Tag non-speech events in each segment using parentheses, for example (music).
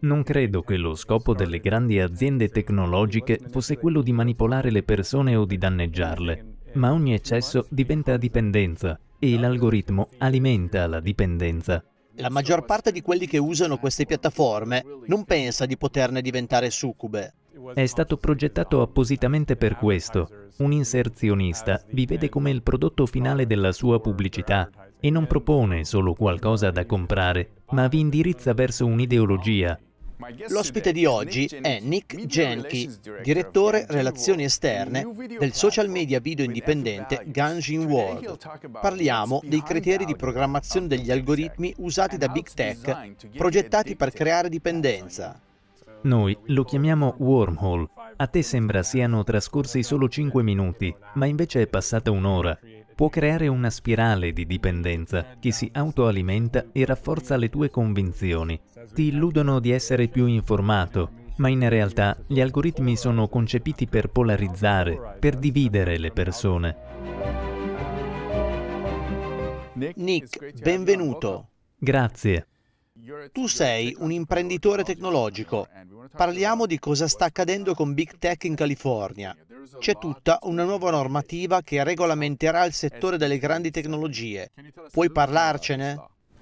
Non credo che lo scopo delle grandi aziende tecnologiche fosse quello di manipolare le persone o di danneggiarle, ma ogni eccesso diventa dipendenza e l'algoritmo alimenta la dipendenza. La maggior parte di quelli che usano queste piattaforme non pensa di poterne diventare succube. È stato progettato appositamente per questo. Un inserzionista vi vede come il prodotto finale della sua pubblicità e non propone solo qualcosa da comprare, ma vi indirizza verso un'ideologia. L'ospite di oggi è Nick Genki, direttore relazioni esterne del social media video indipendente Ganjin World. Parliamo dei criteri di programmazione degli algoritmi usati da Big Tech, progettati per creare dipendenza. Noi lo chiamiamo wormhole. A te sembra siano trascorsi solo 5 minuti, ma invece è passata un'ora può creare una spirale di dipendenza che si autoalimenta e rafforza le tue convinzioni. Ti illudono di essere più informato, ma in realtà gli algoritmi sono concepiti per polarizzare, per dividere le persone. Nick, benvenuto. Grazie. Tu sei un imprenditore tecnologico. Parliamo di cosa sta accadendo con Big Tech in California. C'è tutta una nuova normativa che regolamenterà il settore delle grandi tecnologie. Puoi parlarcene?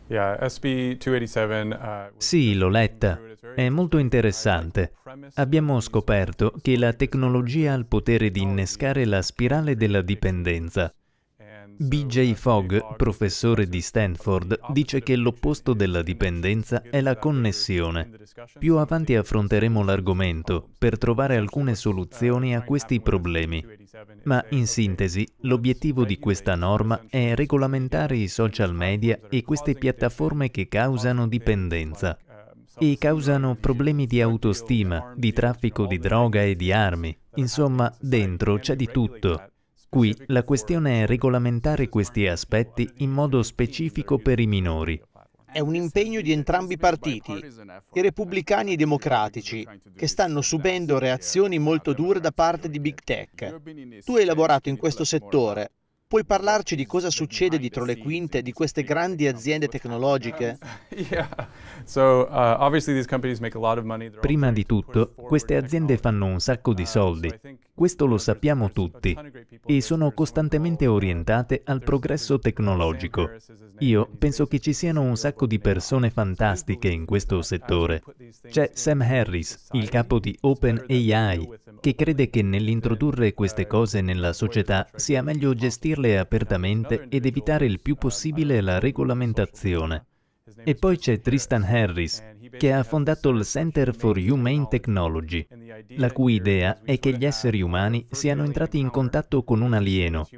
Uh, sì, l'ho letta. È molto interessante. Abbiamo scoperto che la tecnologia ha il potere di innescare la spirale della dipendenza. BJ Fogg, professore di Stanford, dice che l'opposto della dipendenza è la connessione. Più avanti affronteremo l'argomento per trovare alcune soluzioni a questi problemi. Ma in sintesi, l'obiettivo di questa norma è regolamentare i social media e queste piattaforme che causano dipendenza e causano problemi di autostima, di traffico di droga e di armi. Insomma, dentro c'è di tutto. Qui la questione è regolamentare questi aspetti in modo specifico per i minori. È un impegno di entrambi i partiti, i repubblicani e i democratici, che stanno subendo reazioni molto dure da parte di Big Tech. Tu hai lavorato in questo settore, Puoi parlarci di cosa succede dietro le quinte di queste grandi aziende tecnologiche? Uh, Prima di tutto, queste aziende fanno un sacco di uh, soldi. Questo lo sappiamo tutti e sono costantemente orientate al progresso tecnologico. Io penso che ci siano un sacco di persone fantastiche in questo settore. C'è Sam Harris, il capo di OpenAI, che crede che nell'introdurre queste cose nella società sia meglio gestirle apertamente ed evitare il più possibile la regolamentazione. E poi c'è Tristan Harris, che ha fondato il Center for Humane Technology, la cui idea è che gli esseri umani siano entrati in contatto con un alieno.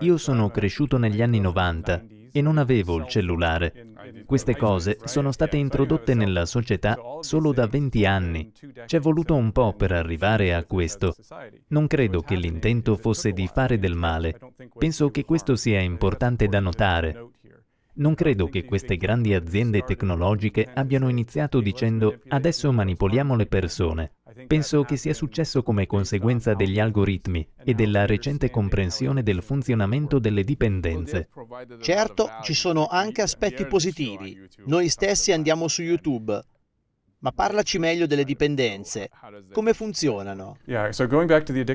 Io sono cresciuto negli anni 90 e non avevo il cellulare. Queste cose sono state introdotte nella società solo da 20 anni. Ci è voluto un po' per arrivare a questo. Non credo che l'intento fosse di fare del male. Penso che questo sia importante da notare. Non credo che queste grandi aziende tecnologiche abbiano iniziato dicendo adesso manipoliamo le persone. Penso che sia successo come conseguenza degli algoritmi e della recente comprensione del funzionamento delle dipendenze. Certo, ci sono anche aspetti positivi. Noi stessi andiamo su YouTube, ma parlaci meglio delle dipendenze. Come funzionano?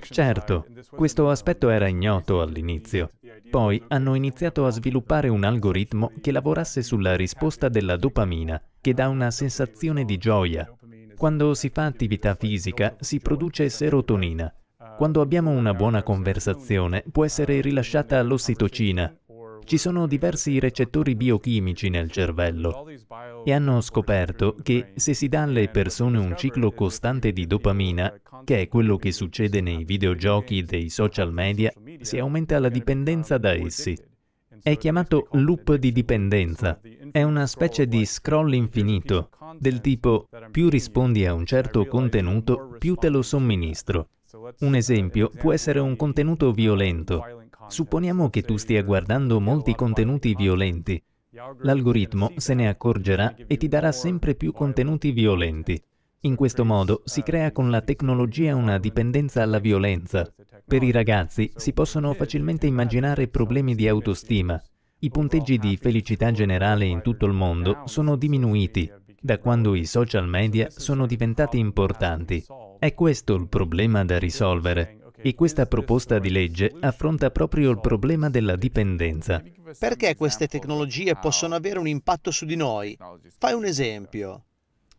Certo, questo uh, aspetto era ignoto all'inizio. Poi hanno iniziato a sviluppare un algoritmo che lavorasse sulla risposta della dopamina, che dà una sensazione di gioia. Quando si fa attività fisica si produce serotonina. Quando abbiamo una buona conversazione può essere rilasciata l'ossitocina, ci sono diversi recettori biochimici nel cervello e hanno scoperto che se si dà alle persone un ciclo costante di dopamina, che è quello che succede nei videogiochi dei social media, si aumenta la dipendenza da essi. È chiamato loop di dipendenza. È una specie di scroll infinito, del tipo più rispondi a un certo contenuto, più te lo somministro. Un esempio può essere un contenuto violento, Supponiamo che tu stia guardando molti contenuti violenti. L'algoritmo se ne accorgerà e ti darà sempre più contenuti violenti. In questo modo si crea con la tecnologia una dipendenza alla violenza. Per i ragazzi si possono facilmente immaginare problemi di autostima. I punteggi di felicità generale in tutto il mondo sono diminuiti da quando i social media sono diventati importanti. È questo il problema da risolvere. E questa proposta di legge affronta proprio il problema della dipendenza. Perché queste tecnologie possono avere un impatto su di noi? Fai un esempio.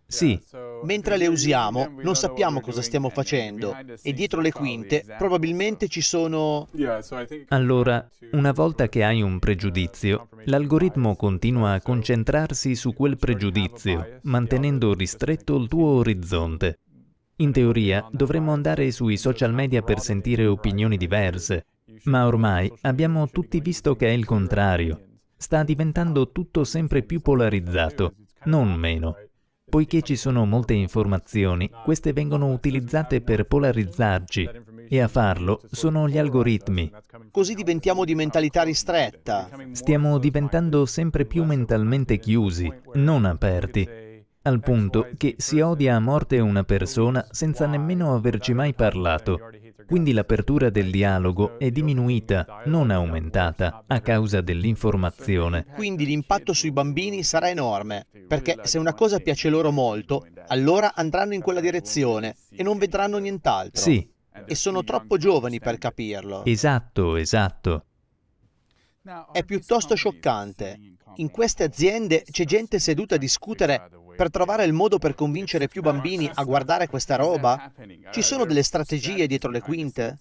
Sì. Mentre le usiamo non sappiamo cosa stiamo facendo e dietro le quinte probabilmente ci sono... Allora, una volta che hai un pregiudizio, l'algoritmo continua a concentrarsi su quel pregiudizio, mantenendo ristretto il tuo orizzonte. In teoria dovremmo andare sui social media per sentire opinioni diverse, ma ormai abbiamo tutti visto che è il contrario. Sta diventando tutto sempre più polarizzato, non meno. Poiché ci sono molte informazioni, queste vengono utilizzate per polarizzarci e a farlo sono gli algoritmi. Così diventiamo di mentalità ristretta. Stiamo diventando sempre più mentalmente chiusi, non aperti, al punto che si odia a morte una persona senza nemmeno averci mai parlato. Quindi l'apertura del dialogo è diminuita, non aumentata, a causa dell'informazione. Quindi l'impatto sui bambini sarà enorme, perché se una cosa piace loro molto, allora andranno in quella direzione e non vedranno nient'altro. Sì. E sono troppo giovani per capirlo. Esatto, esatto. È piuttosto scioccante in queste aziende c'è gente seduta a discutere per trovare il modo per convincere più bambini a guardare questa roba? Ci sono delle strategie dietro le quinte?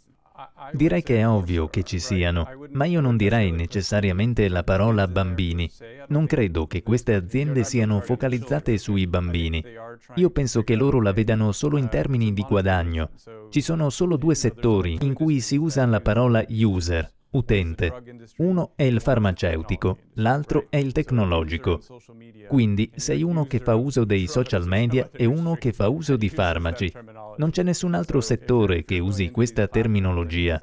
Direi che è ovvio che ci siano, ma io non direi necessariamente la parola bambini. Non credo che queste aziende siano focalizzate sui bambini. Io penso che loro la vedano solo in termini di guadagno. Ci sono solo due settori in cui si usa la parola user, utente. Uno è il farmaceutico, l'altro è il tecnologico. Quindi sei uno che fa uso dei social media e uno che fa uso di farmaci. Non c'è nessun altro settore che usi questa terminologia.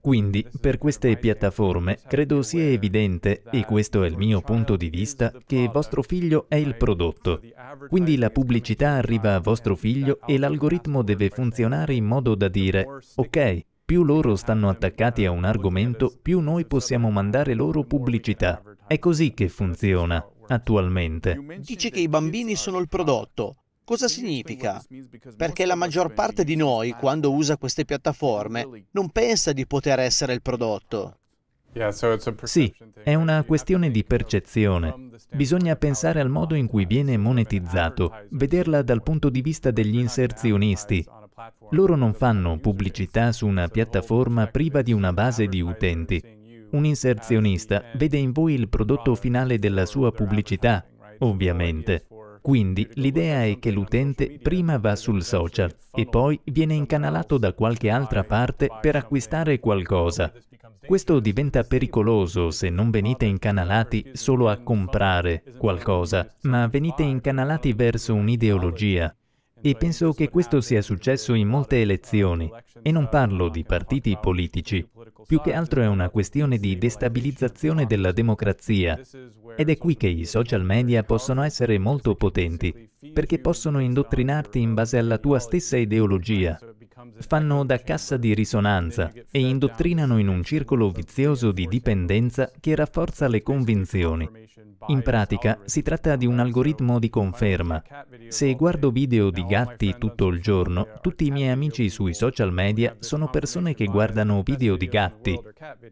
Quindi per queste piattaforme credo sia evidente, e questo è il mio punto di vista, che vostro figlio è il prodotto. Quindi la pubblicità arriva a vostro figlio e l'algoritmo deve funzionare in modo da dire, ok, più loro stanno attaccati a un argomento, più noi possiamo mandare loro pubblicità. È così che funziona attualmente. Dice che i bambini sono il prodotto. Cosa significa? Perché la maggior parte di noi, quando usa queste piattaforme, non pensa di poter essere il prodotto. Sì, è una questione di percezione. Bisogna pensare al modo in cui viene monetizzato, vederla dal punto di vista degli inserzionisti, loro non fanno pubblicità su una piattaforma priva di una base di utenti. Un inserzionista vede in voi il prodotto finale della sua pubblicità, ovviamente. Quindi l'idea è che l'utente prima va sul social e poi viene incanalato da qualche altra parte per acquistare qualcosa. Questo diventa pericoloso se non venite incanalati solo a comprare qualcosa, ma venite incanalati verso un'ideologia. E penso che questo sia successo in molte elezioni, e non parlo di partiti politici. Più che altro è una questione di destabilizzazione della democrazia. Ed è qui che i social media possono essere molto potenti, perché possono indottrinarti in base alla tua stessa ideologia, fanno da cassa di risonanza e indottrinano in un circolo vizioso di dipendenza che rafforza le convinzioni. In pratica si tratta di un algoritmo di conferma. Se guardo video di gatti tutto il giorno, tutti i miei amici sui social media sono persone che guardano video di gatti,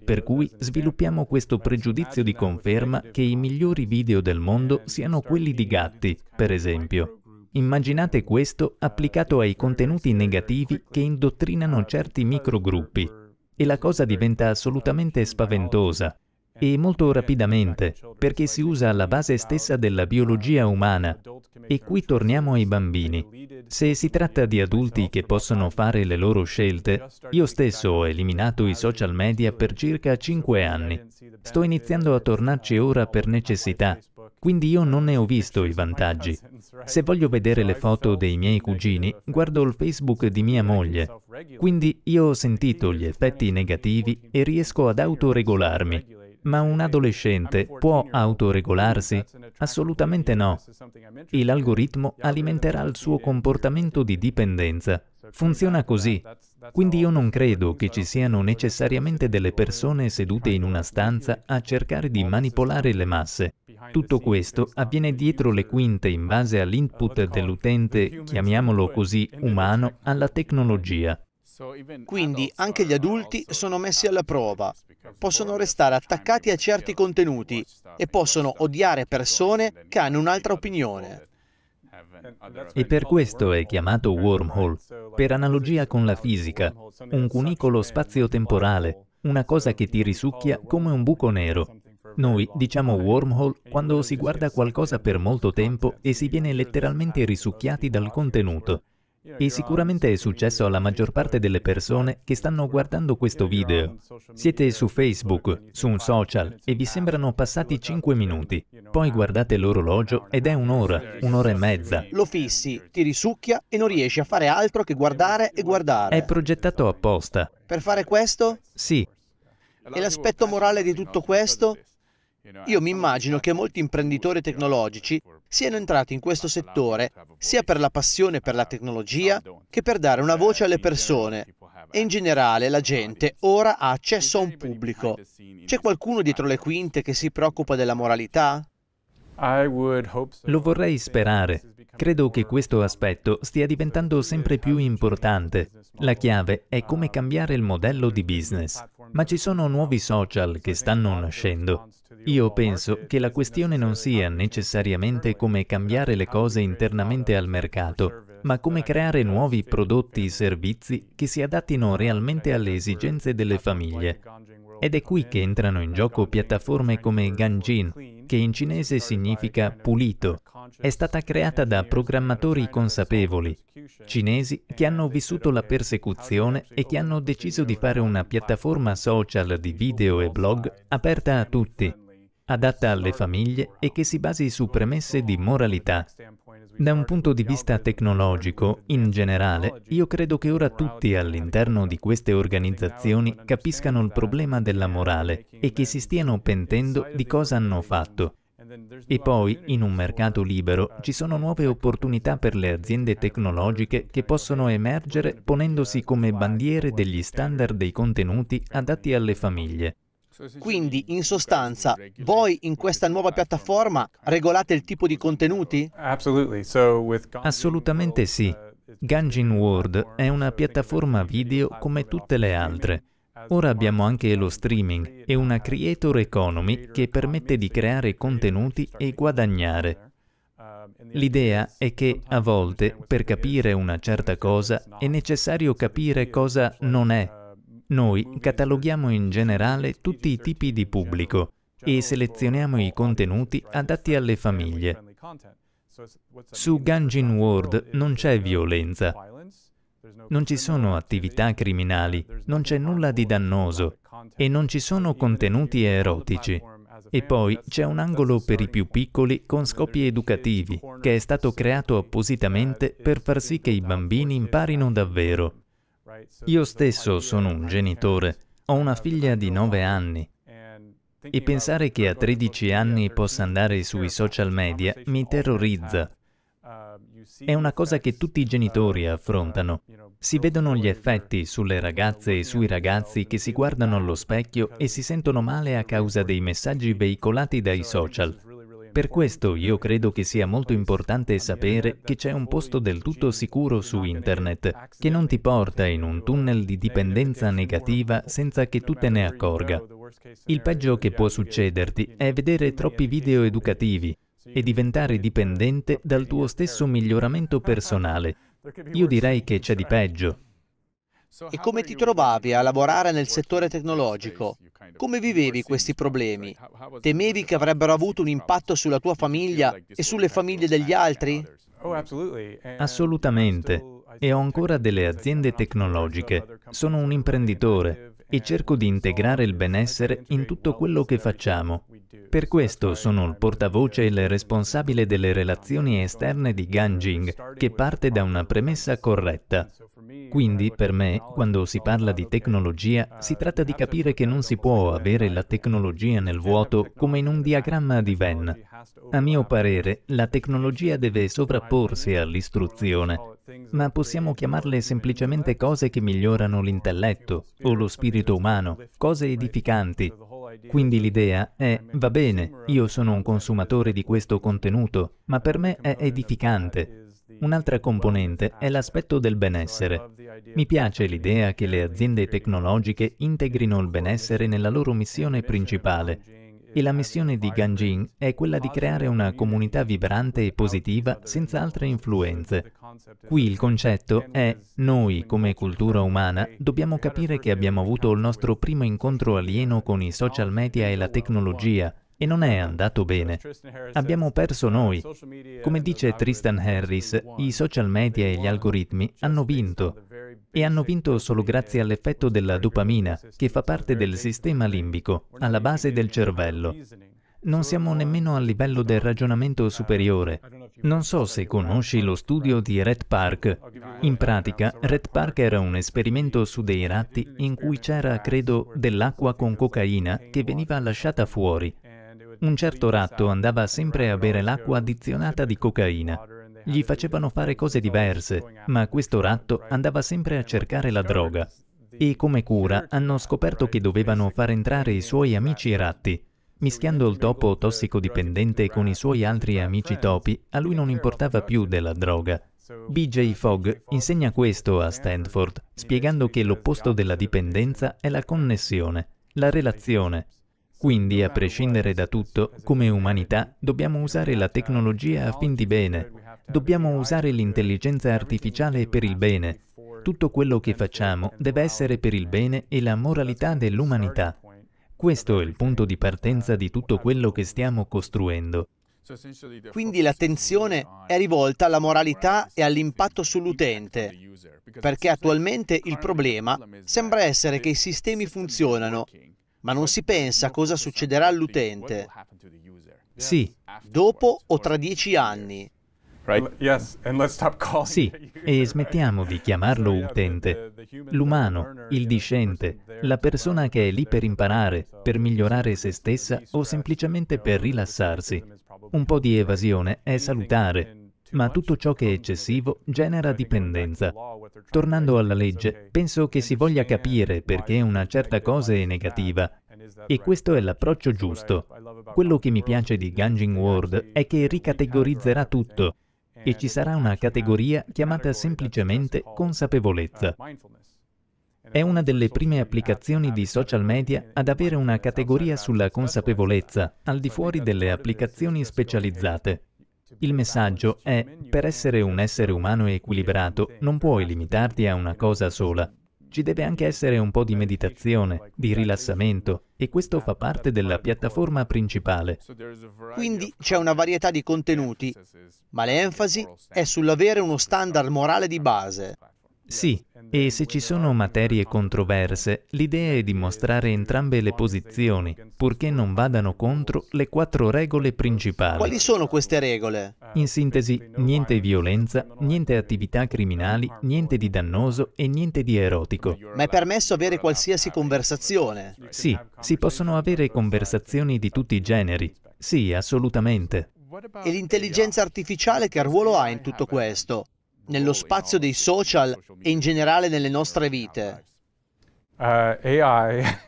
per cui sviluppiamo questo pregiudizio di conferma che i migliori video del mondo siano quelli di gatti, per esempio. Immaginate questo applicato ai contenuti negativi che indottrinano certi microgruppi e la cosa diventa assolutamente spaventosa e molto rapidamente, perché si usa la base stessa della biologia umana. E qui torniamo ai bambini. Se si tratta di adulti che possono fare le loro scelte, io stesso ho eliminato i social media per circa 5 anni. Sto iniziando a tornarci ora per necessità, quindi io non ne ho visto i vantaggi. Se voglio vedere le foto dei miei cugini, guardo il Facebook di mia moglie. Quindi io ho sentito gli effetti negativi e riesco ad autoregolarmi. Ma un adolescente può autoregolarsi? Assolutamente no. E l'algoritmo alimenterà il suo comportamento di dipendenza. Funziona così. Quindi io non credo che ci siano necessariamente delle persone sedute in una stanza a cercare di manipolare le masse. Tutto questo avviene dietro le quinte in base all'input dell'utente, chiamiamolo così, umano, alla tecnologia. Quindi anche gli adulti sono messi alla prova possono restare attaccati a certi contenuti e possono odiare persone che hanno un'altra opinione. E per questo è chiamato wormhole, per analogia con la fisica, un cunicolo spazio-temporale, una cosa che ti risucchia come un buco nero. Noi diciamo wormhole quando si guarda qualcosa per molto tempo e si viene letteralmente risucchiati dal contenuto. E sicuramente è successo alla maggior parte delle persone che stanno guardando questo video. Siete su Facebook, su un social, e vi sembrano passati 5 minuti. Poi guardate l'orologio ed è un'ora, un'ora e mezza. Lo fissi, ti risucchia e non riesci a fare altro che guardare e guardare. È progettato apposta. Per fare questo? Sì. E l'aspetto morale di tutto questo? Io mi immagino che molti imprenditori tecnologici siano entrati in questo settore sia per la passione per la tecnologia che per dare una voce alle persone. E in generale la gente ora ha accesso a un pubblico. C'è qualcuno dietro le quinte che si preoccupa della moralità? Lo vorrei sperare. Credo che questo aspetto stia diventando sempre più importante. La chiave è come cambiare il modello di business. Ma ci sono nuovi social che stanno nascendo io penso che la questione non sia necessariamente come cambiare le cose internamente al mercato, ma come creare nuovi prodotti e servizi che si adattino realmente alle esigenze delle famiglie. Ed è qui che entrano in gioco piattaforme come Ganjin, che in cinese significa pulito. È stata creata da programmatori consapevoli, cinesi che hanno vissuto la persecuzione e che hanno deciso di fare una piattaforma social di video e blog aperta a tutti adatta alle famiglie e che si basi su premesse di moralità. Da un punto di vista tecnologico, in generale, io credo che ora tutti all'interno di queste organizzazioni capiscano il problema della morale e che si stiano pentendo di cosa hanno fatto. E poi, in un mercato libero, ci sono nuove opportunità per le aziende tecnologiche che possono emergere ponendosi come bandiere degli standard dei contenuti adatti alle famiglie. Quindi, in sostanza, voi in questa nuova piattaforma regolate il tipo di contenuti? Assolutamente sì. Uh, Gungeon World è una piattaforma video come tutte le altre. Ora abbiamo anche lo streaming e una creator economy che permette di creare contenuti e guadagnare. L'idea è che a volte, per capire una certa cosa, è necessario capire cosa non è noi cataloghiamo in generale tutti i tipi di pubblico e selezioniamo i contenuti adatti alle famiglie. Su Ganjin World non c'è violenza, non ci sono attività criminali, non c'è nulla di dannoso e non ci sono contenuti erotici. E poi c'è un angolo per i più piccoli con scopi educativi, che è stato creato appositamente per far sì che i bambini imparino davvero. Io stesso sono un genitore, ho una figlia di 9 anni e pensare che a 13 anni possa andare sui social media mi terrorizza. È una cosa che tutti i genitori affrontano. Si vedono gli effetti sulle ragazze e sui ragazzi che si guardano allo specchio e si sentono male a causa dei messaggi veicolati dai social. Per questo io credo che sia molto importante sapere che c'è un posto del tutto sicuro su Internet, che non ti porta in un tunnel di dipendenza negativa senza che tu te ne accorga. Il peggio che può succederti è vedere troppi video educativi e diventare dipendente dal tuo stesso miglioramento personale. Io direi che c'è di peggio. E come ti trovavi a lavorare nel settore tecnologico? Come vivevi questi problemi? Temevi che avrebbero avuto un impatto sulla tua famiglia e sulle famiglie degli altri? Oh, Assolutamente. E ho ancora delle aziende tecnologiche. Sono un imprenditore e cerco di integrare il benessere in tutto quello che facciamo. Per questo sono il portavoce e il responsabile delle relazioni esterne di Ganjing, che parte da una premessa corretta. Quindi, per me, quando si parla di tecnologia, si tratta di capire che non si può avere la tecnologia nel vuoto come in un diagramma di Venn. A mio parere, la tecnologia deve sovrapporsi all'istruzione, ma possiamo chiamarle semplicemente cose che migliorano l'intelletto o lo spirito umano, cose edificanti, quindi l'idea è, va bene, io sono un consumatore di questo contenuto, ma per me è edificante. Un'altra componente è l'aspetto del benessere. Mi piace l'idea che le aziende tecnologiche integrino il benessere nella loro missione principale e la missione di Ganjin è quella di creare una comunità vibrante e positiva senza altre influenze. Qui il concetto è noi come cultura umana dobbiamo capire che abbiamo avuto il nostro primo incontro alieno con i social media e la tecnologia e non è andato bene. Abbiamo perso noi. Come dice Tristan Harris, i social media e gli algoritmi hanno vinto e hanno vinto solo grazie all'effetto della dopamina che fa parte del sistema limbico, alla base del cervello. Non siamo nemmeno al livello del ragionamento superiore. Non so se conosci lo studio di Red Park. In pratica, Red Park era un esperimento su dei ratti in cui c'era, credo, dell'acqua con cocaina che veniva lasciata fuori un certo ratto andava sempre a bere l'acqua addizionata di cocaina. Gli facevano fare cose diverse, ma questo ratto andava sempre a cercare la droga. E come cura hanno scoperto che dovevano far entrare i suoi amici ratti. Mischiando il topo tossicodipendente con i suoi altri amici topi, a lui non importava più della droga. BJ Fogg insegna questo a Stanford, spiegando che l'opposto della dipendenza è la connessione, la relazione, quindi, a prescindere da tutto, come umanità dobbiamo usare la tecnologia a fin di bene. Dobbiamo usare l'intelligenza artificiale per il bene. Tutto quello che facciamo deve essere per il bene e la moralità dell'umanità. Questo è il punto di partenza di tutto quello che stiamo costruendo. Quindi l'attenzione è rivolta alla moralità e all'impatto sull'utente, perché attualmente il problema sembra essere che i sistemi funzionano, ma non si pensa cosa succederà all'utente. Sì. Dopo o tra dieci anni. Sì, e smettiamo di chiamarlo utente. L'umano, il discente, la persona che è lì per imparare, per migliorare se stessa o semplicemente per rilassarsi. Un po' di evasione è salutare, ma tutto ciò che è eccessivo genera dipendenza. Tornando alla legge, penso che si voglia capire perché una certa cosa è negativa e questo è l'approccio giusto. Quello che mi piace di Ganging World è che ricategorizzerà tutto e ci sarà una categoria chiamata semplicemente consapevolezza. È una delle prime applicazioni di social media ad avere una categoria sulla consapevolezza, al di fuori delle applicazioni specializzate. Il messaggio è, per essere un essere umano equilibrato, non puoi limitarti a una cosa sola. Ci deve anche essere un po' di meditazione, di rilassamento, e questo fa parte della piattaforma principale. Quindi c'è una varietà di contenuti, ma l'enfasi è sull'avere uno standard morale di base. Sì, e se ci sono materie controverse, l'idea è di mostrare entrambe le posizioni, purché non vadano contro le quattro regole principali. Quali sono queste regole? In sintesi, niente violenza, niente attività criminali, niente di dannoso e niente di erotico. Ma è permesso avere qualsiasi conversazione? Sì, si possono avere conversazioni di tutti i generi. Sì, assolutamente. E l'intelligenza artificiale che ruolo ha in tutto questo? nello oh, spazio dei social e in generale nelle nostre vite. Eh, (laughs)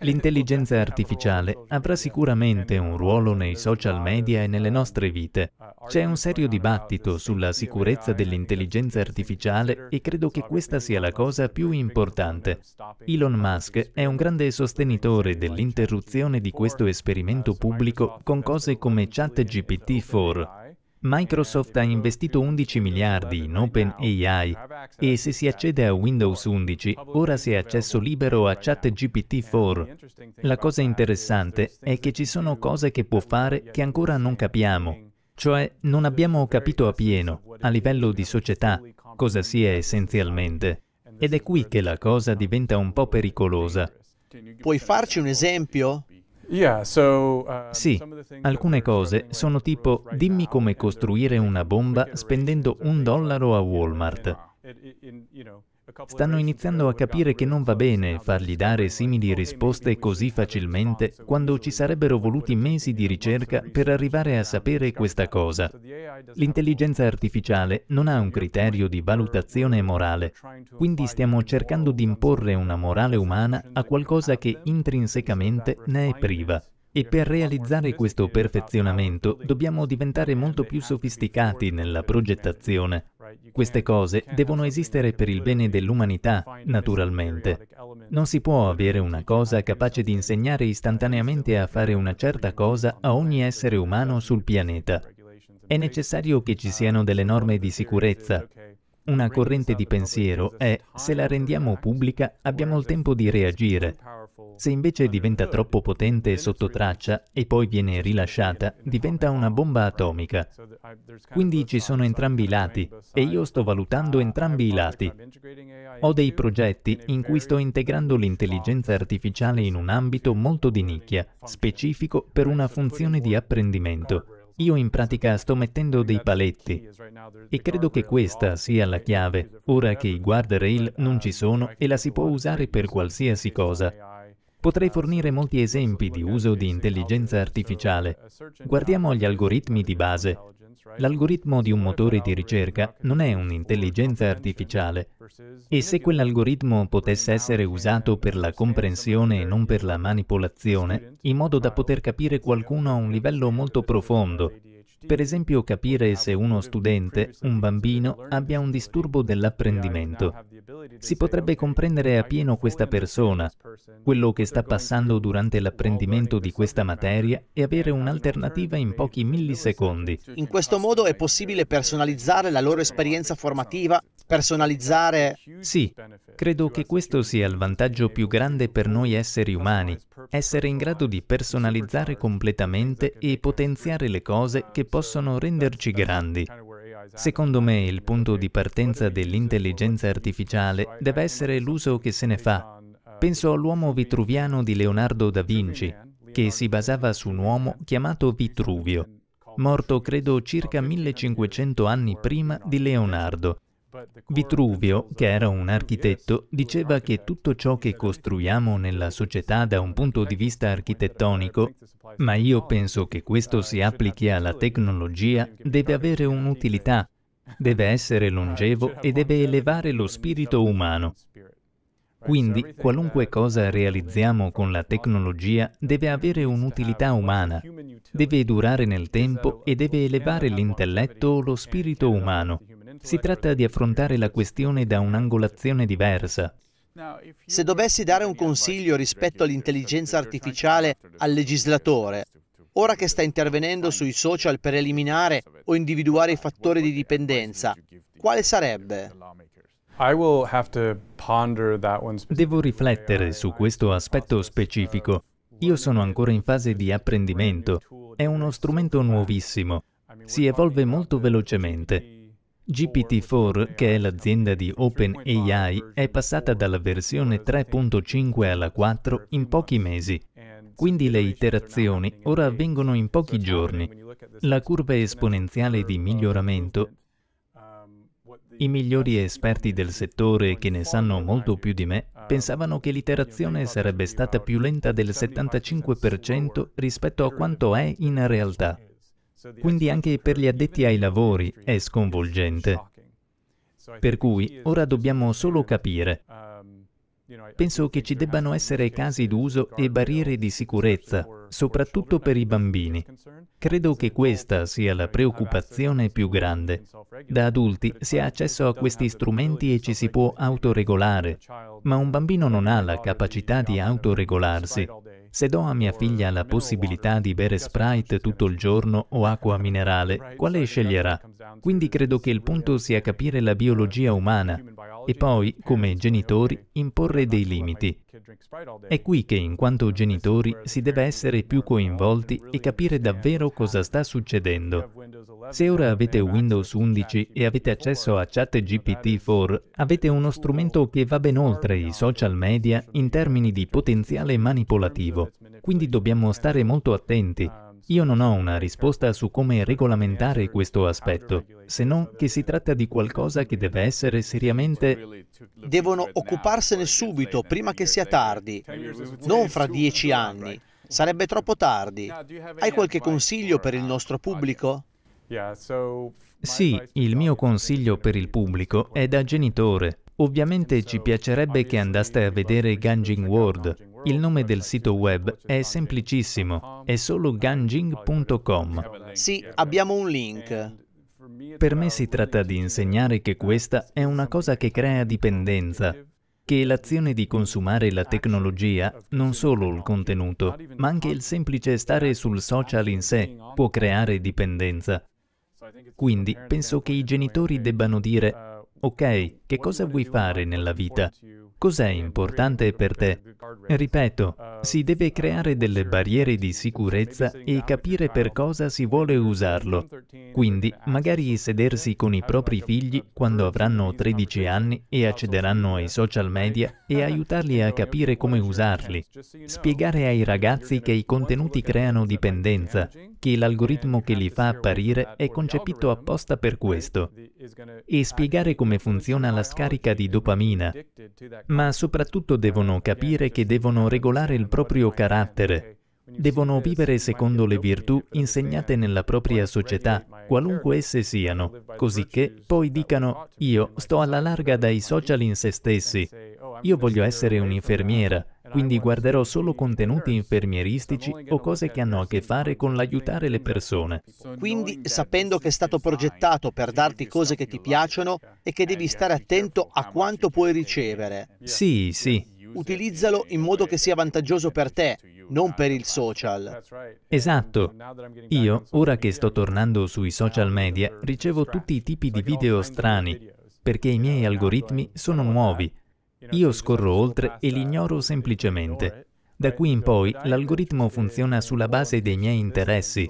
L'intelligenza artificiale avrà sicuramente un ruolo nei social media e nelle nostre vite. C'è un serio dibattito sulla sicurezza dell'intelligenza artificiale e credo che questa sia la cosa più importante. Elon Musk è un grande sostenitore dell'interruzione di questo esperimento pubblico con cose come ChatGPT 4 Microsoft ha investito 11 miliardi in OpenAI e se si accede a Windows 11 ora si ha accesso libero a ChatGPT 4. La cosa interessante è che ci sono cose che può fare che ancora non capiamo, cioè non abbiamo capito appieno, a livello di società, cosa sia essenzialmente. Ed è qui che la cosa diventa un po' pericolosa. Puoi farci un esempio? Uh, sì, alcune cose sono tipo dimmi come costruire una bomba spendendo un dollaro a Walmart. Stanno iniziando a capire che non va bene fargli dare simili risposte così facilmente quando ci sarebbero voluti mesi di ricerca per arrivare a sapere questa cosa. L'intelligenza artificiale non ha un criterio di valutazione morale, quindi stiamo cercando di imporre una morale umana a qualcosa che intrinsecamente ne è priva. E per realizzare questo perfezionamento dobbiamo diventare molto più sofisticati nella progettazione, queste cose devono esistere per il bene dell'umanità, naturalmente. Non si può avere una cosa capace di insegnare istantaneamente a fare una certa cosa a ogni essere umano sul pianeta. È necessario che ci siano delle norme di sicurezza, una corrente di pensiero è, se la rendiamo pubblica, abbiamo il tempo di reagire. Se invece diventa troppo potente e sotto traccia e poi viene rilasciata, diventa una bomba atomica. Quindi ci sono entrambi i lati e io sto valutando entrambi i lati. Ho dei progetti in cui sto integrando l'intelligenza artificiale in un ambito molto di nicchia, specifico per una funzione di apprendimento. Io in pratica sto mettendo dei paletti e credo che questa sia la chiave, ora che i guardrail non ci sono e la si può usare per qualsiasi cosa. Potrei fornire molti esempi di uso di intelligenza artificiale. Guardiamo gli algoritmi di base. L'algoritmo di un motore di ricerca non è un'intelligenza artificiale e se quell'algoritmo potesse essere usato per la comprensione e non per la manipolazione, in modo da poter capire qualcuno a un livello molto profondo, per esempio capire se uno studente, un bambino, abbia un disturbo dell'apprendimento si potrebbe comprendere a pieno questa persona, quello che sta passando durante l'apprendimento di questa materia e avere un'alternativa in pochi millisecondi. In questo modo è possibile personalizzare la loro esperienza formativa, personalizzare... Sì, credo che questo sia il vantaggio più grande per noi esseri umani, essere in grado di personalizzare completamente e potenziare le cose che possono renderci grandi. Secondo me il punto di partenza dell'intelligenza artificiale deve essere l'uso che se ne fa. Penso all'uomo vitruviano di Leonardo da Vinci, che si basava su un uomo chiamato Vitruvio, morto credo circa 1500 anni prima di Leonardo, Vitruvio, che era un architetto, diceva che tutto ciò che costruiamo nella società da un punto di vista architettonico, ma io penso che questo si applichi alla tecnologia, deve avere un'utilità, deve essere longevo e deve elevare lo spirito umano. Quindi qualunque cosa realizziamo con la tecnologia deve avere un'utilità umana, deve durare nel tempo e deve elevare l'intelletto o lo spirito umano. Si tratta di affrontare la questione da un'angolazione diversa. Se dovessi dare un consiglio rispetto all'intelligenza artificiale al legislatore, ora che sta intervenendo sui social per eliminare o individuare i fattori di dipendenza, quale sarebbe? Devo riflettere su questo aspetto uh, specifico. Io sono ancora in fase di apprendimento. È uno strumento nuovissimo. Si evolve molto velocemente. GPT-4, che è l'azienda di OpenAI, è passata dalla versione 3.5 alla 4 in pochi mesi. Quindi le iterazioni ora avvengono in pochi giorni. La curva esponenziale di miglioramento i migliori esperti del settore, che ne sanno molto più di me, pensavano che l'iterazione sarebbe stata più lenta del 75% rispetto a quanto è in realtà. Quindi anche per gli addetti ai lavori è sconvolgente. Per cui ora dobbiamo solo capire. Penso che ci debbano essere casi d'uso e barriere di sicurezza, soprattutto per i bambini. Credo che questa sia la preoccupazione più grande. Da adulti si ha accesso a questi strumenti e ci si può autoregolare, ma un bambino non ha la capacità di autoregolarsi se do a mia figlia la possibilità di bere Sprite tutto il giorno o acqua minerale, quale sceglierà? Quindi credo che il punto sia capire la biologia umana e poi, come genitori, imporre dei limiti. È qui che, in quanto genitori, si deve essere più coinvolti e capire davvero cosa sta succedendo. Se ora avete Windows 11 e avete accesso a ChatGPT4, avete uno strumento che va ben oltre i social media in termini di potenziale manipolativo. Quindi dobbiamo stare molto attenti io non ho una risposta su come regolamentare questo aspetto, se non che si tratta di qualcosa che deve essere seriamente... Devono occuparsene subito, prima che sia tardi, non fra dieci anni. Sarebbe troppo tardi. Hai qualche consiglio per il nostro pubblico? Sì, il mio consiglio per il pubblico è da genitore. Ovviamente ci piacerebbe che andaste a vedere Ganjing World. Il nome del sito web è semplicissimo, è solo ganjing.com. Sì, abbiamo un link. Per me si tratta di insegnare che questa è una cosa che crea dipendenza, che l'azione di consumare la tecnologia, non solo il contenuto, ma anche il semplice stare sul social in sé, può creare dipendenza. Quindi penso che i genitori debbano dire Ok, che cosa vuoi fare nella vita? Cos'è importante per te? Ripeto, si deve creare delle barriere di sicurezza e capire per cosa si vuole usarlo. Quindi, magari sedersi con i propri figli quando avranno 13 anni e accederanno ai social media e aiutarli a capire come usarli. Spiegare ai ragazzi che i contenuti creano dipendenza, che l'algoritmo che li fa apparire è concepito apposta per questo. E spiegare come funziona la scarica di dopamina, ma soprattutto devono capire che devono regolare il proprio carattere, devono vivere secondo le virtù insegnate nella propria società, qualunque esse siano, così che poi dicano io sto alla larga dai social in se stessi, io voglio essere un'infermiera, quindi guarderò solo contenuti infermieristici o cose che hanno a che fare con l'aiutare le persone. Quindi sapendo che è stato progettato per darti cose che ti piacciono e che devi stare attento a quanto puoi ricevere. Sì, sì. Utilizzalo in modo che sia vantaggioso per te, non per il social. Esatto. Io, ora che sto tornando sui social media, ricevo tutti i tipi di oh, video strani, perché i miei algoritmi sono nuovi io scorro oltre e l'ignoro semplicemente. Da qui in poi l'algoritmo funziona sulla base dei miei interessi.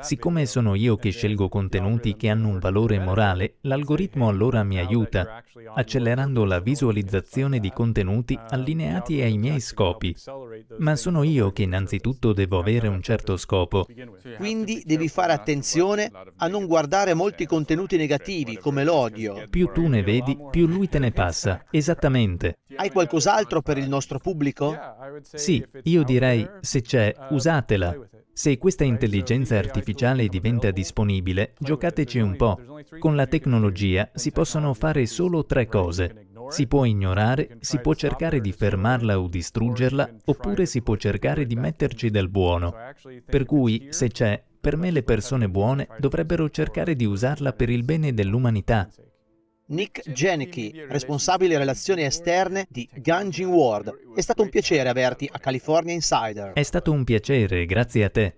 Siccome sono io che scelgo contenuti che hanno un valore morale, l'algoritmo allora mi aiuta, accelerando la visualizzazione di contenuti allineati ai miei scopi. Ma sono io che innanzitutto devo avere un certo scopo. Quindi devi fare attenzione a non guardare molti contenuti negativi, come l'odio. Più tu ne vedi, più lui te ne passa. Esattamente. Hai qualcos'altro per il nostro pubblico? Sì, io direi, se c'è, usatela. Se questa intelligenza artificiale diventa disponibile, giocateci un po'. Con la tecnologia si possono fare solo tre cose. Si può ignorare, si può cercare di fermarla o distruggerla, oppure si può cercare di metterci del buono. Per cui, se c'è, per me le persone buone dovrebbero cercare di usarla per il bene dell'umanità, Nick Janicki, responsabile relazioni esterne di Gunjin World. È stato un piacere averti a California Insider. È stato un piacere, grazie a te.